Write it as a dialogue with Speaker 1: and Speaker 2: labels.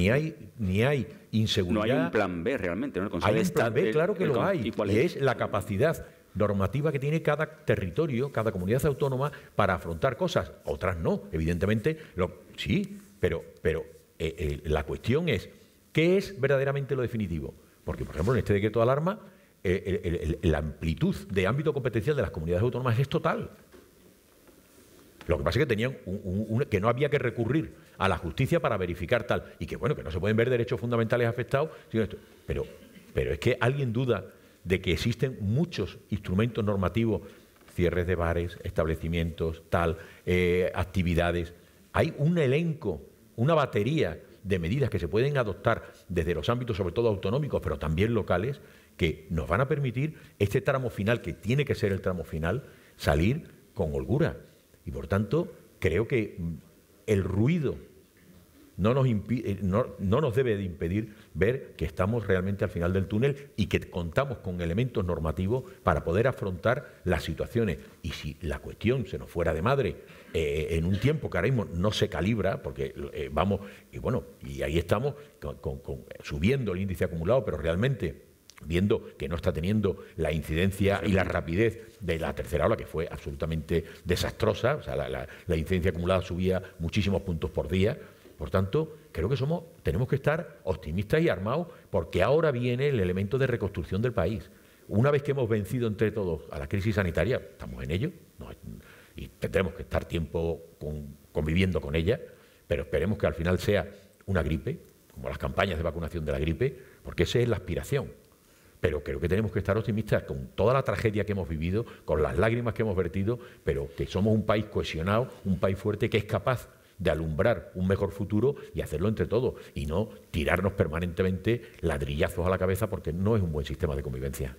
Speaker 1: ni hay, ni hay inseguridad. No hay un plan B realmente, ¿no? hay un plan B, claro que lo hay, y, cuál es? la capacidad normativa que tiene cada territorio, cada comunidad autónoma para afrontar cosas. Otras no, evidentemente, sí, pero, pero eh, eh, la cuestión es, ¿qué es verdaderamente lo definitivo? Porque, por ejemplo, en este decreto de alarma, eh, la amplitud de ámbito competencial de las comunidades autónomas es total. Lo que pasa es que tenían un, que no había que recurrir a la justicia para verificar tal y que bueno que no se pueden ver derechos fundamentales afectados. Pero, pero es que alguien duda de que existen muchos instrumentos normativos, cierres de bares, establecimientos, tal, eh, actividades. Hay un elenco, una batería de medidas que se pueden adoptar desde los ámbitos, sobre todo autonómicos, pero también locales, que nos van a permitir este tramo final, que tiene que ser el tramo final, salir con holgura. Y por tanto, creo que el ruido no nos, eh, no, nos debe de impedir ver que estamos realmente al final del túnel y que contamos con elementos normativos para poder afrontar las situaciones. Y si la cuestión se nos fuera de madre eh, en un tiempo que ahora mismo no se calibra, porque eh, vamos, y bueno, y ahí estamos subiendo el índice acumulado, pero realmente viendo que no está teniendo la incidencia y la rapidez de la tercera ola, que fue absolutamente desastrosa, o sea, la, incidencia acumulada subía muchísimos puntos por día. Por tanto, creo que somos, tenemos que estar optimistas y armados porque ahora viene el elemento de reconstrucción del país. Una vez que hemos vencido entre todos a la crisis sanitaria, estamos en ello y tendremos que estar tiempo conviviendo con ella, pero esperemos que al final sea una gripe, como las campañas de vacunación de la gripe, porque esa es la aspiración. Pero creo que tenemos que estar optimistas con toda la tragedia que hemos vivido, con las lágrimas que hemos vertido, pero que somos un país cohesionado, un país fuerte que es capaz de alumbrar un mejor futuro y hacerlo entre todos y no tirarnos permanentemente ladrillazos a la cabeza porque no es un buen sistema de convivencia.